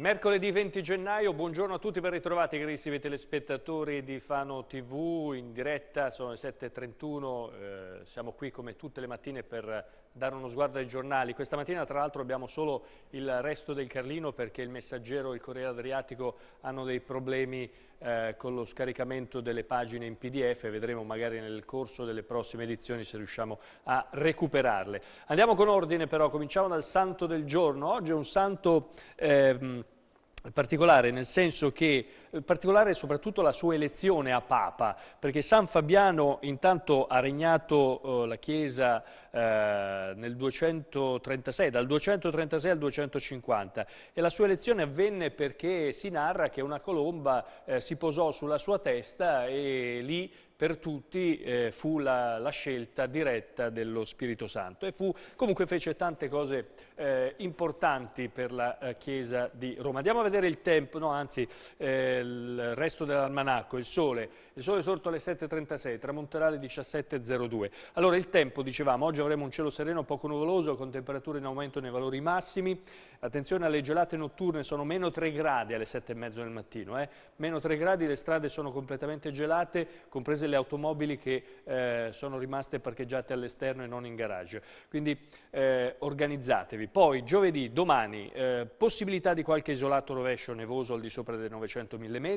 Mercoledì 20 gennaio, buongiorno a tutti ben ritrovati carissimi telespettatori di Fano TV in diretta, sono le 7.31, eh, siamo qui come tutte le mattine per dare uno sguardo ai giornali. Questa mattina tra l'altro abbiamo solo il resto del Carlino perché il Messaggero e il Corriere Adriatico hanno dei problemi eh, con lo scaricamento delle pagine in pdf, vedremo magari nel corso delle prossime edizioni se riusciamo a recuperarle. Andiamo con ordine però, cominciamo dal santo del giorno, oggi è un santo... Eh, particolare nel senso che eh, particolare soprattutto la sua elezione a Papa, perché San Fabiano intanto ha regnato eh, la Chiesa eh, 236, dal 236 al 250 e la sua elezione avvenne perché si narra che una colomba eh, si posò sulla sua testa e lì per tutti eh, fu la, la, scelta diretta dello Spirito Santo e fu, comunque fece tante cose eh, importanti per la eh, Chiesa di Roma. Andiamo a vedere il tempo, no, anzi eh, il resto dell'almanacco, il sole, il sole è sorto alle 7.36, tramonterà alle 17.02. Allora il tempo, dicevamo, oggi avremo un cielo sereno poco nuvoloso con temperature in aumento nei valori massimi, attenzione alle gelate notturne, sono meno 3 gradi alle 7.30 del mattino, eh. meno 3 gradi, le strade sono completamente gelate, comprese le le automobili che eh, sono rimaste parcheggiate all'esterno e non in garage. Quindi eh, organizzatevi. Poi giovedì, domani, eh, possibilità di qualche isolato rovescio nevoso al di sopra dei 900 mm,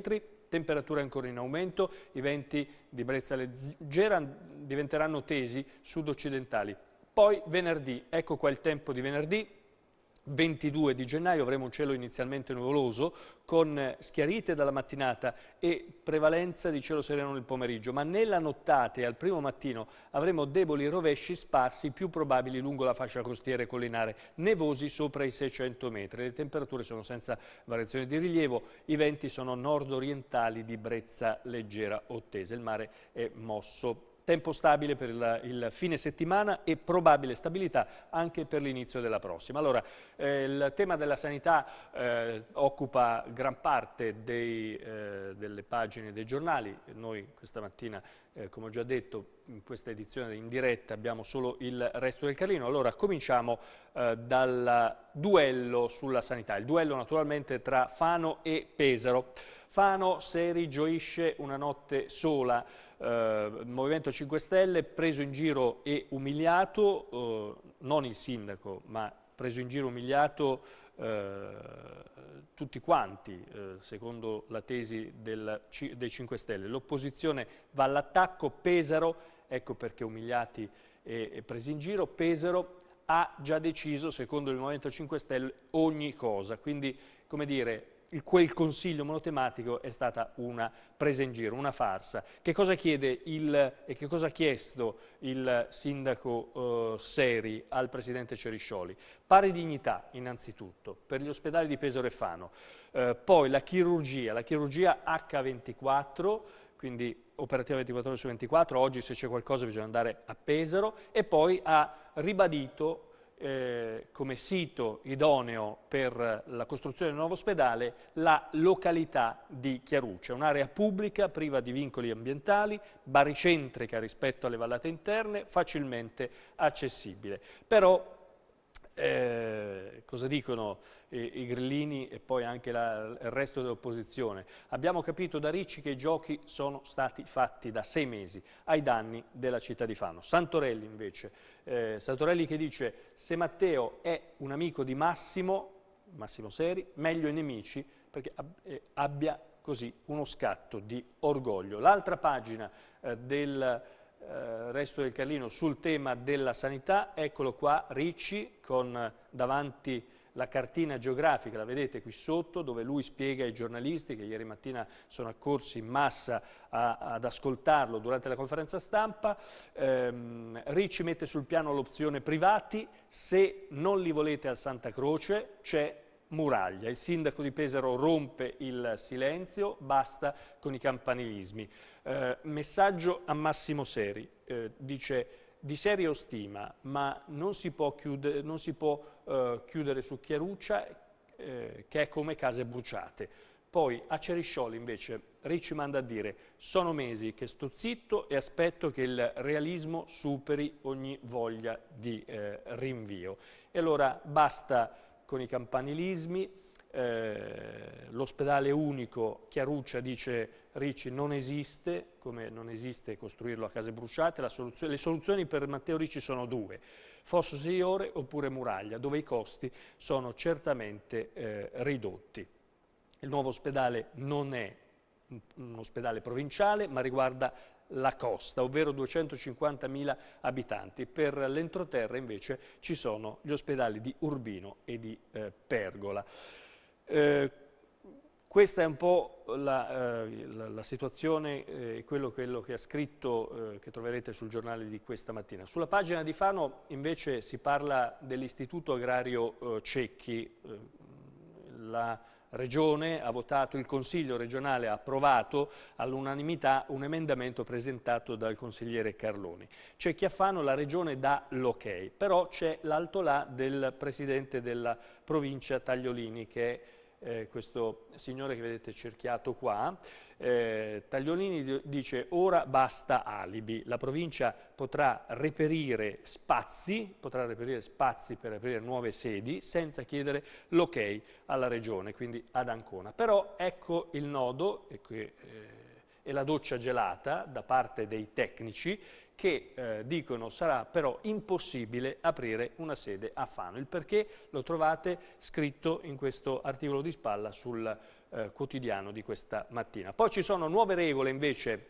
temperature ancora in aumento, i venti di brezza leggera diventeranno tesi sud-occidentali. Poi venerdì, ecco qua il tempo di venerdì, 22 di gennaio avremo un cielo inizialmente nuvoloso con eh, schiarite dalla mattinata e prevalenza di cielo sereno nel pomeriggio, ma nella nottata e al primo mattino avremo deboli rovesci sparsi più probabili lungo la fascia costiera e collinare, nevosi sopra i 600 metri. Le temperature sono senza variazioni di rilievo, i venti sono nord-orientali di brezza leggera o tesa, il mare è mosso tempo stabile per il, il, fine settimana e probabile stabilità anche per l'inizio della prossima. Allora, eh, il tema della sanità eh, occupa gran parte dei, eh, delle pagine dei giornali, noi questa mattina, eh, come ho già detto, in questa edizione in diretta abbiamo solo il resto del Carlino, allora cominciamo eh, dal duello sulla sanità, il duello naturalmente tra Fano e Pesaro. Fano se rigioisce una notte sola, eh, Movimento 5 Stelle preso in giro e umiliato, eh, non il sindaco, ma preso in giro e umiliato eh, tutti quanti, eh, secondo la tesi del, dei 5 Stelle. L'opposizione va all'attacco, Pesaro, ecco perché umiliati e, e presi in giro, Pesaro ha già deciso, secondo il Movimento 5 Stelle, ogni cosa. Quindi, come dire, quel consiglio monotematico è stata una presa in giro, una farsa. Che cosa chiede il, e che cosa ha chiesto il sindaco eh, Seri al presidente Ceriscioli? Pari dignità innanzitutto per gli ospedali di Pesaro e Fano, eh, poi la chirurgia, la chirurgia H24, quindi operativa 24 ore su 24, oggi se c'è qualcosa bisogna andare a Pesaro e poi ha ribadito eh, come sito idoneo per la costruzione del nuovo ospedale la località di Chiaruccia, un'area pubblica priva di vincoli ambientali, baricentrica rispetto alle vallate interne, facilmente accessibile. Però eh, cosa dicono i, i grillini e poi anche la, il resto dell'opposizione? Abbiamo capito da Ricci che i giochi sono stati fatti da sei mesi ai danni della città di Fano. Santorelli invece, eh, Santorelli che dice se Matteo è un amico di Massimo, Massimo Seri, meglio i nemici perché ab eh, abbia così uno scatto di orgoglio. L'altra pagina eh, del eh, resto del Carlino sul tema della sanità, eccolo qua Ricci con davanti la cartina geografica, la vedete qui sotto, dove lui spiega ai giornalisti che ieri mattina sono accorsi in massa a, ad ascoltarlo durante la conferenza stampa. Ehm, Ricci mette sul piano l'opzione privati, se non li volete al Santa Croce c'è muraglia. Il sindaco di Pesaro rompe il silenzio, basta con i campanilismi. Eh, messaggio a Massimo Seri, eh, dice di serio stima, ma non si può chiudere, non si può, eh, chiudere su Chiaruccia eh, che è come case bruciate. Poi a Ceriscioli invece Ricci manda a dire sono mesi che sto zitto e aspetto che il realismo superi ogni voglia di eh, rinvio. E allora basta con i campanilismi, eh, l'ospedale unico, Chiaruccia dice Ricci, non esiste, come non esiste costruirlo a case bruciate, soluzio le soluzioni per Matteo Ricci sono due, Fosso Signore oppure Muraglia, dove i costi sono certamente eh, ridotti. Il nuovo ospedale non è un ospedale provinciale, ma riguarda la costa, ovvero 250.000 abitanti. Per l'entroterra invece ci sono gli ospedali di Urbino e di eh, Pergola. Eh, questa è un po' la, eh, la, la situazione eh, e quello, quello, che ha scritto, eh, che troverete sul giornale di questa mattina. Sulla pagina di Fano invece si parla dell'Istituto Agrario eh, Cecchi, la, Regione, ha votato, il Consiglio regionale ha approvato all'unanimità un emendamento presentato dal consigliere Carloni. C'è Chiaffano, la Regione dà l'ok, però c'è l'alto là del presidente della provincia Tagliolini che è eh, questo signore che vedete cerchiato qua, eh, Tagliolini dice ora basta alibi, la provincia potrà reperire spazi, potrà reperire spazi per aprire nuove sedi senza chiedere l'ok alla regione, quindi ad Ancona. Però ecco il nodo, e qui, eh, e la doccia gelata da parte dei tecnici che eh, dicono sarà però impossibile aprire una sede a Fano. Il perché lo trovate scritto in questo articolo di spalla sul eh, quotidiano di questa mattina. Poi ci sono nuove regole invece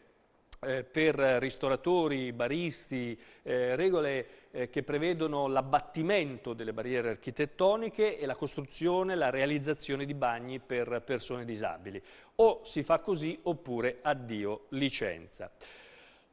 eh, per ristoratori, baristi, eh, regole eh, che prevedono l'abbattimento delle barriere architettoniche e la costruzione, la realizzazione di bagni per persone disabili. O si fa così oppure addio licenza.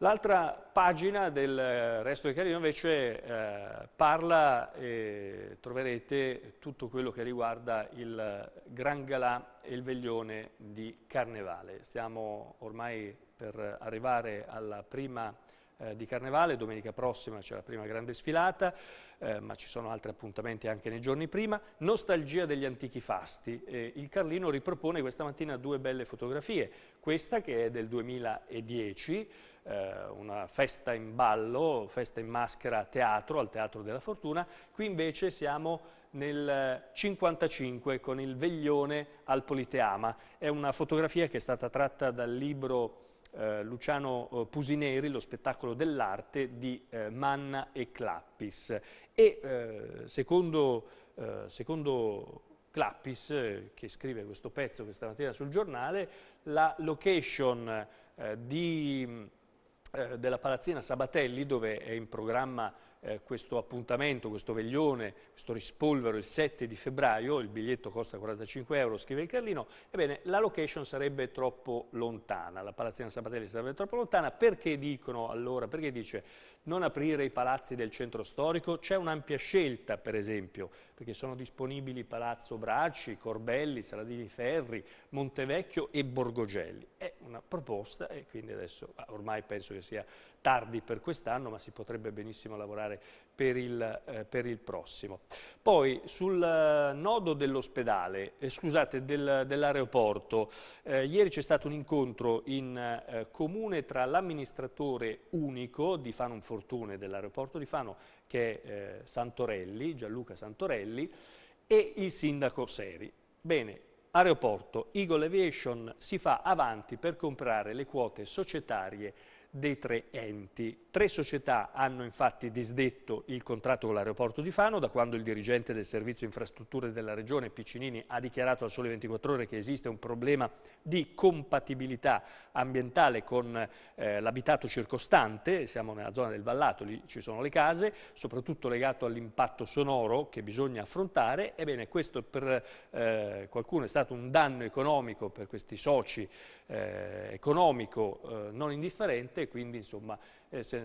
L'altra pagina del resto del carino invece eh, parla e troverete tutto quello che riguarda il Gran Galà e il veglione di Carnevale. Stiamo ormai per arrivare alla prima eh, di Carnevale, domenica prossima c'è la prima grande sfilata, eh, ma ci sono altri appuntamenti anche nei giorni prima. Nostalgia degli antichi fasti, eh, il Carlino ripropone questa mattina due belle fotografie, questa che è del 2010, eh, una festa in ballo, festa in maschera a teatro, al Teatro della Fortuna, qui invece siamo nel 55 con il veglione al Politeama. È una fotografia che è stata tratta dal libro eh, Luciano eh, Pusineri, lo spettacolo dell'arte di eh, Manna e Clappis. E eh, secondo, eh, secondo, Clappis, eh, che scrive questo pezzo questa mattina sul giornale, la location di, mm, della palazzina Sabatelli, dove è in programma eh, questo appuntamento, questo veglione, questo rispolvero il 7 di febbraio, il biglietto costa 45 euro, scrive il Carlino, ebbene la location sarebbe troppo lontana, la Palazzina Sabatelli sarebbe troppo lontana, perché dicono allora, perché dice non aprire i palazzi del centro storico, c'è un'ampia scelta per esempio, perché sono disponibili Palazzo Bracci, Corbelli, Saladini Ferri, Montevecchio e Borgogelli. È una proposta e quindi adesso ah, ormai penso che sia tardi per quest'anno, ma si potrebbe benissimo lavorare per il, eh, per il prossimo. Poi sul eh, nodo dell'ospedale, eh, scusate, del, dell'aeroporto, eh, ieri c'è stato un incontro in eh, comune tra l'amministratore unico di Fano Fanon Fortune dell'aeroporto di Fano, che è Santorelli, Gianluca Santorelli, e il sindaco Seri. Bene, aeroporto, Eagle Aviation si fa avanti per comprare le quote societarie dei tre enti. Tre società hanno infatti disdetto il contratto con l'aeroporto di Fano da quando il dirigente del servizio infrastrutture della regione Piccinini ha dichiarato al Sole 24 Ore che esiste un problema di compatibilità ambientale con eh, l'abitato circostante, siamo nella zona del Vallato, lì ci sono le case, soprattutto legato all'impatto sonoro che bisogna affrontare. Ebbene, questo per eh, qualcuno è stato un danno economico per questi soci eh, economico eh, non indifferente e quindi insomma, eh, se,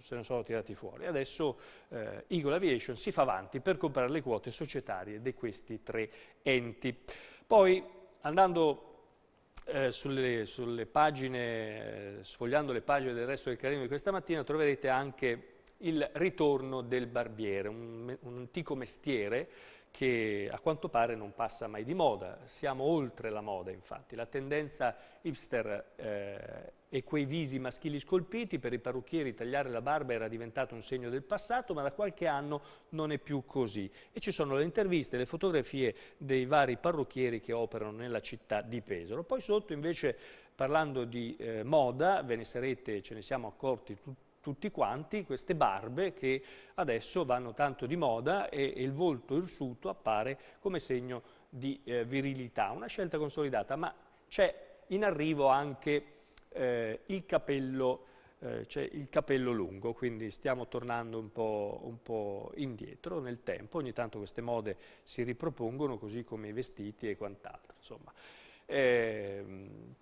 se, ne sono tirati fuori. Adesso eh, Eagle Aviation si fa avanti per comprare le quote societarie di questi tre enti. Poi andando eh, sulle, sulle, pagine, eh, sfogliando le pagine del resto del Carino di questa mattina troverete anche il ritorno del barbiere, un, un antico mestiere che a quanto pare non passa mai di moda, siamo oltre la moda infatti, la tendenza hipster eh, e quei visi maschili scolpiti per i parrucchieri tagliare la barba era diventato un segno del passato ma da qualche anno non è più così e ci sono le interviste, le fotografie dei vari parrucchieri che operano nella città di Pesaro, poi sotto invece parlando di eh, moda, ve ne sarete, ce ne siamo accorti tutti tutti quanti queste barbe che adesso vanno tanto di moda e, e il volto irsuto appare come segno di eh, virilità. Una scelta consolidata, ma c'è in arrivo anche eh, il, capello, eh, il capello lungo, quindi stiamo tornando un po', un po' indietro nel tempo, ogni tanto queste mode si ripropongono così come i vestiti e quant'altro. Eh,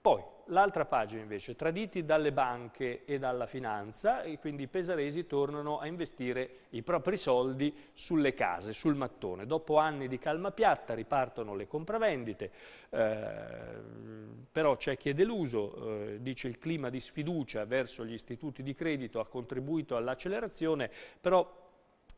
poi l'altra pagina invece, traditi dalle banche e dalla finanza, e quindi i pesaresi tornano a investire i propri soldi sulle case, sul mattone. Dopo anni di calma piatta ripartono le compravendite, eh, però c'è chi è deluso, eh, dice il clima di sfiducia verso gli istituti di credito ha contribuito all'accelerazione, però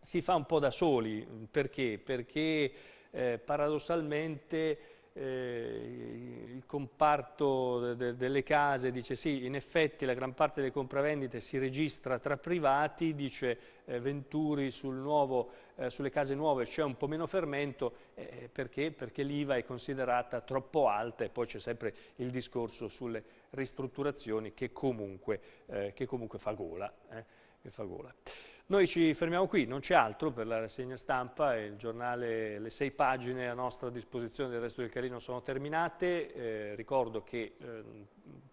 si fa un po' da soli, perché? Perché eh, paradossalmente eh, il comparto de, de, delle case dice sì, in effetti la gran parte delle compravendite si registra tra privati, dice eh, Venturi sul nuovo, eh, sulle case nuove c'è un po' meno fermento, eh, perché? Perché l'IVA è considerata troppo alta e poi c'è sempre il discorso sulle ristrutturazioni che comunque, eh, che comunque fa gola. Eh, che fa gola. Noi ci fermiamo qui, non c'è altro per la rassegna stampa, il giornale, le sei pagine a nostra disposizione del resto del Carino sono terminate, eh, ricordo che eh,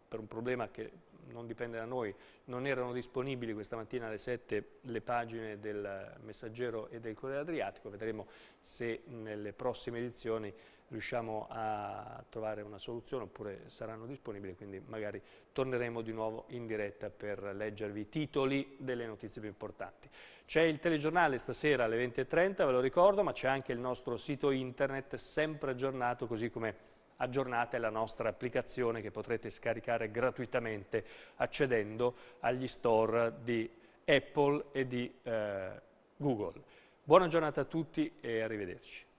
per un problema che non dipende da noi, non erano disponibili questa mattina alle sette le pagine del Messaggero e del Corriere Adriatico, vedremo se nelle prossime edizioni riusciamo a trovare una soluzione oppure saranno disponibili, quindi magari torneremo di nuovo in diretta per leggervi i titoli delle notizie più importanti. C'è il telegiornale stasera alle 20.30, ve lo ricordo, ma c'è anche il nostro sito internet sempre aggiornato, così come aggiornata è la nostra applicazione che potrete scaricare gratuitamente accedendo agli store di Apple e di eh, Google. Buona giornata a tutti e arrivederci.